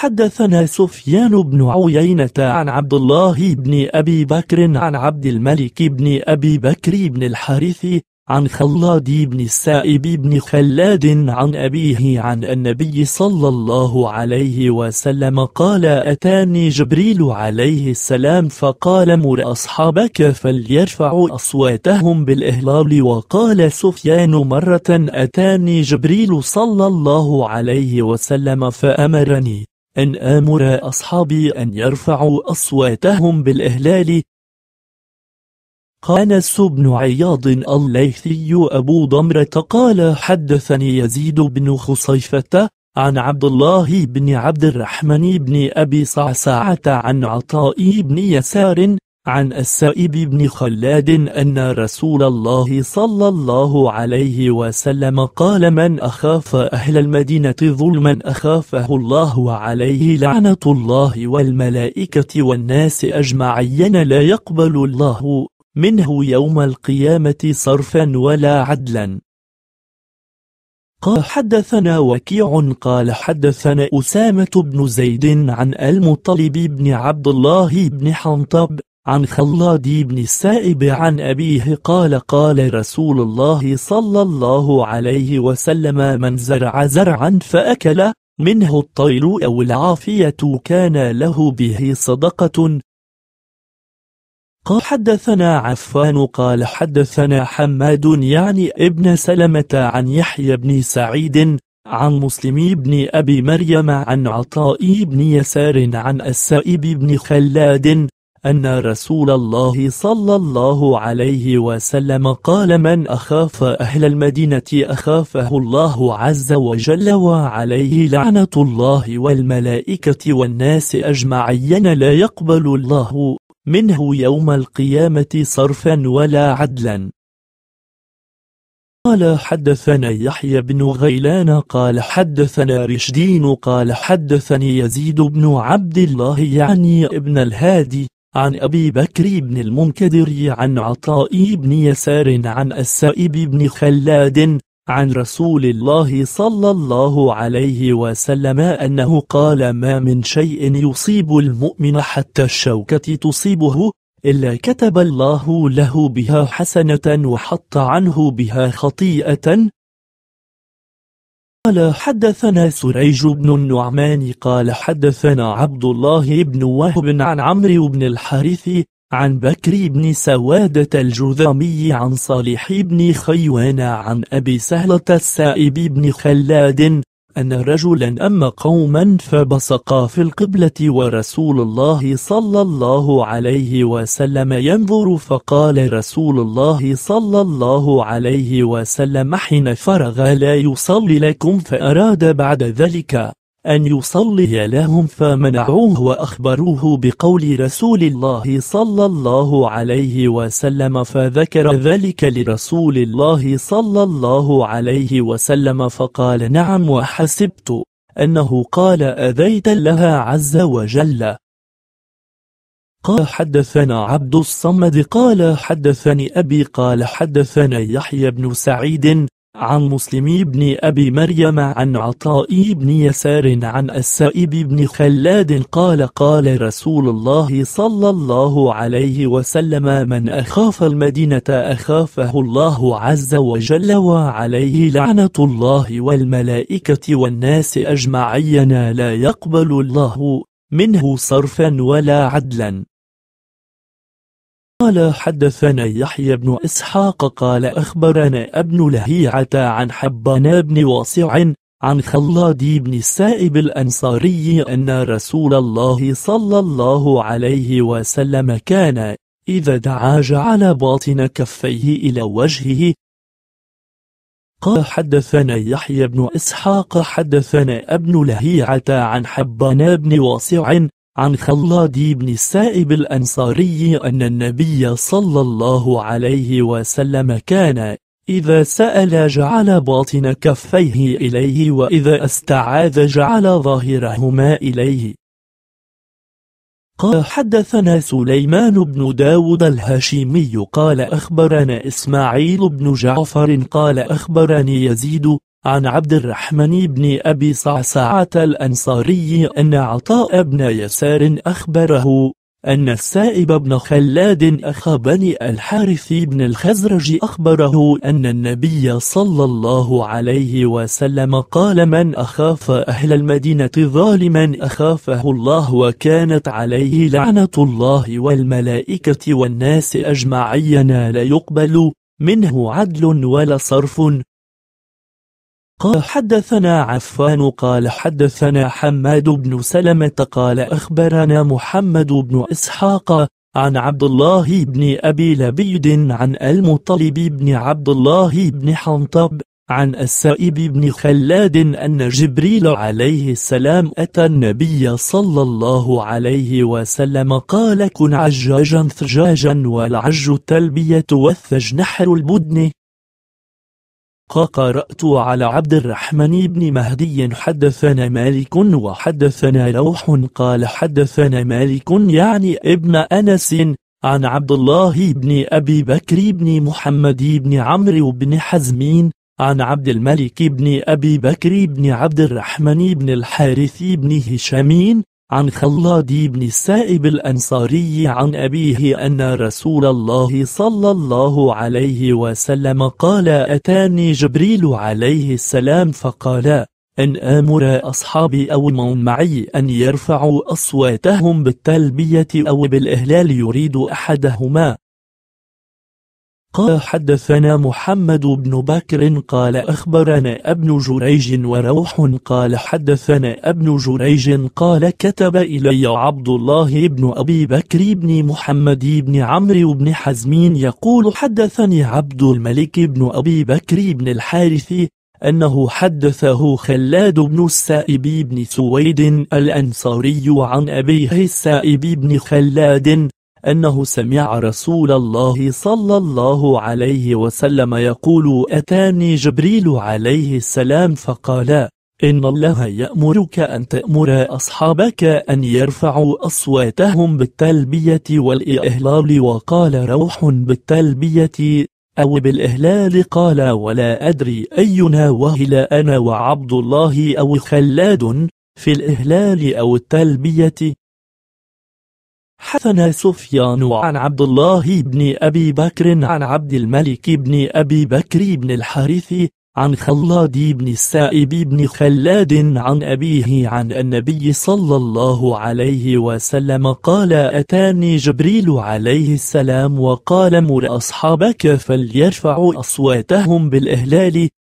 حدثنا سفيان بن عيينة عن عبد الله بن أبي بكر عن عبد الملك بن أبي بكر بن الحارث عن خلاد بن السائب بن خلاد عن أبيه عن النبي صلى الله عليه وسلم قال أتاني جبريل عليه السلام فقال مر أصحابك فليرفعوا أصواتهم بالإهلال وقال سفيان مرة أتاني جبريل صلى الله عليه وسلم فأمرني أن آمر أصحابي أن يرفعوا أصواتهم بالإهلال قال أنس بن عياض الليثي أبو ضمرة قال حدثني يزيد بن خصيفة عن عبد الله بن عبد الرحمن بن أبي صعصعة عن عطاء بن يسار عن السائب بن خلاد أن رسول الله صلى الله عليه وسلم قال من أخاف أهل المدينة ظلما أخافه الله عليه لعنة الله والملائكة والناس أجمعين لا يقبل الله منه يوم القيامة صرفا ولا عدلا قال حدثنا وكيع قال حدثنا أسامة بن زيد عن المطلب بن عبد الله بن حنطب عن خلاد بن السائب عن أبيه قال قال رسول الله صلى الله عليه وسلم من زرع زرعا فأكل منه الطيل أو العافية كان له به صدقة قال حدثنا عفان قال حدثنا حماد يعني ابن سلمة عن يحيى بن سعيد عن مسلم بن أبي مريم عن عطاء بن يسار عن السائب بن خلاد أن رسول الله صلى الله عليه وسلم قال من أخاف أهل المدينة أخافه الله عز وجل وعليه لعنة الله والملائكة والناس أجمعين لا يقبل الله منه يوم القيامة صرفا ولا عدلا قال حدثنا يحيى بن غيلان قال حدثنا رشدين قال حدثني يزيد بن عبد الله يعني ابن الهادي عن أبي بكر بن المنكدر عن عطاء بن يسار عن السائب بن خلاد عن رسول الله صلى الله عليه وسلم أنه قال ما من شيء يصيب المؤمن حتى الشوكة تصيبه إلا كتب الله له بها حسنة وحط عنه بها خطيئة قال حدثنا سريج بن النعمان قال حدثنا عبد الله بن وهب عن عمرو بن الحارث عن بكر بن سوادة الجذامي عن صالح بن خيوان عن أبي سهلة السائب بن خلاد أن رجلا أم قوما فبصقا في القبلة ورسول الله صلى الله عليه وسلم ينظر فقال رسول الله صلى الله عليه وسلم حين فرغ لا يصلي لكم فأراد بعد ذلك أن يصلي لهم فمنعوه وأخبروه بقول رسول الله صلى الله عليه وسلم فذكر ذلك لرسول الله صلى الله عليه وسلم فقال نعم وحسبت أنه قال أذيت لها عز وجل قال حدثنا عبد الصمد قال حدثني أبي قال حدثنا يحيى بن سعيد عن مسلم بن أبي مريم عن عطاء بن يسار عن السائب بن خلاد قال قال رسول الله صلى الله عليه وسلم من أخاف المدينة أخافه الله عز وجل وعليه لعنة الله والملائكة والناس أجمعين لا يقبل الله منه صرفا ولا عدلا قال حدثنا يحيى بن إسحاق قال أخبرنا ابن لهيعة عن حبان بن واسع عن خلاد بن السائب الأنصاري أن رسول الله صلى الله عليه وسلم كان إذا دعا جعل باطن كفيه إلى وجهه قال حدثنا يحيى بن إسحاق حدثنا ابن لهيعة عن حبان بن واسع عن خلاد بن السائب الأنصاري أن النبي صلى الله عليه وسلم كان إذا سأل جعل باطن كفيه إليه وإذا استعاذ جعل ظاهرهما إليه قال حدثنا سليمان بن داود الهاشمي قال أخبرنا إسماعيل بن جعفر قال أخبرني يزيد عن عبد الرحمن بن أبي صعصعة الأنصاري أن عطاء بن يسار أخبره أن السائب بن خلاد أخ بني الحارث بن الخزرج أخبره أن النبي صلى الله عليه وسلم قال من أخاف أهل المدينة ظالما أخافه الله وكانت عليه لعنة الله والملائكة والناس أجمعين لا يقبل منه عدل ولا صرف قال حدثنا عفان قال حدثنا حماد بن سلمة قال أخبرنا محمد بن إسحاق عن عبد الله بن أبي لبيد عن المطلب بن عبد الله بن حنطب عن السائب بن خلاد أن جبريل عليه السلام أتى النبي صلى الله عليه وسلم قال كن عجاجا ثجاجا والعج التلبية والثج نحر البدن قرأت على عبد الرحمن بن مهدي حدثنا مالك وحدثنا لوح قال حدثنا مالك يعني ابن أنس عن عبد الله بن أبي بكر بن محمد بن عمرو بن حزمين عن عبد الملك بن أبي بكر بن عبد الرحمن بن الحارث بن هشامين عن خلاد بن السائب الأنصاري عن أبيه أن رسول الله صلى الله عليه وسلم قال أتاني جبريل عليه السلام فقال أن آمر أصحابي أو من معي أن يرفعوا أصواتهم بالتلبية أو بالإهلال يريد أحدهما قال حدثنا محمد بن بكر قال أخبرنا ابن جريج وروح قال حدثنا ابن جريج قال كتب إلي عبد الله بن أبي بكر بن محمد بن عمرو بن حزمين يقول حدثني عبد الملك بن أبي بكر بن الحارث أنه حدثه خلاد بن السائب بن سويد الأنصاري عن أبيه السائب بن خلاد أنه سمع رسول الله صلى الله عليه وسلم يقول أتاني جبريل عليه السلام فقال إن الله يأمرك أن تأمر أصحابك أن يرفعوا أصواتهم بالتلبية والإهلال وقال روح بالتلبية أو بالإهلال قال ولا أدري أينا وهل أنا وعبد الله أو خلاد في الإهلال أو التلبية حثنا سفيان عن عبد الله بن أبي بكر عن عبد الملك بن أبي بكر بن الحارث عن خلاد بن السائب بن خلاد عن أبيه عن النبي صلى الله عليه وسلم قال أتاني جبريل عليه السلام وقال مر أصحابك فليرفعوا أصواتهم بالإهلال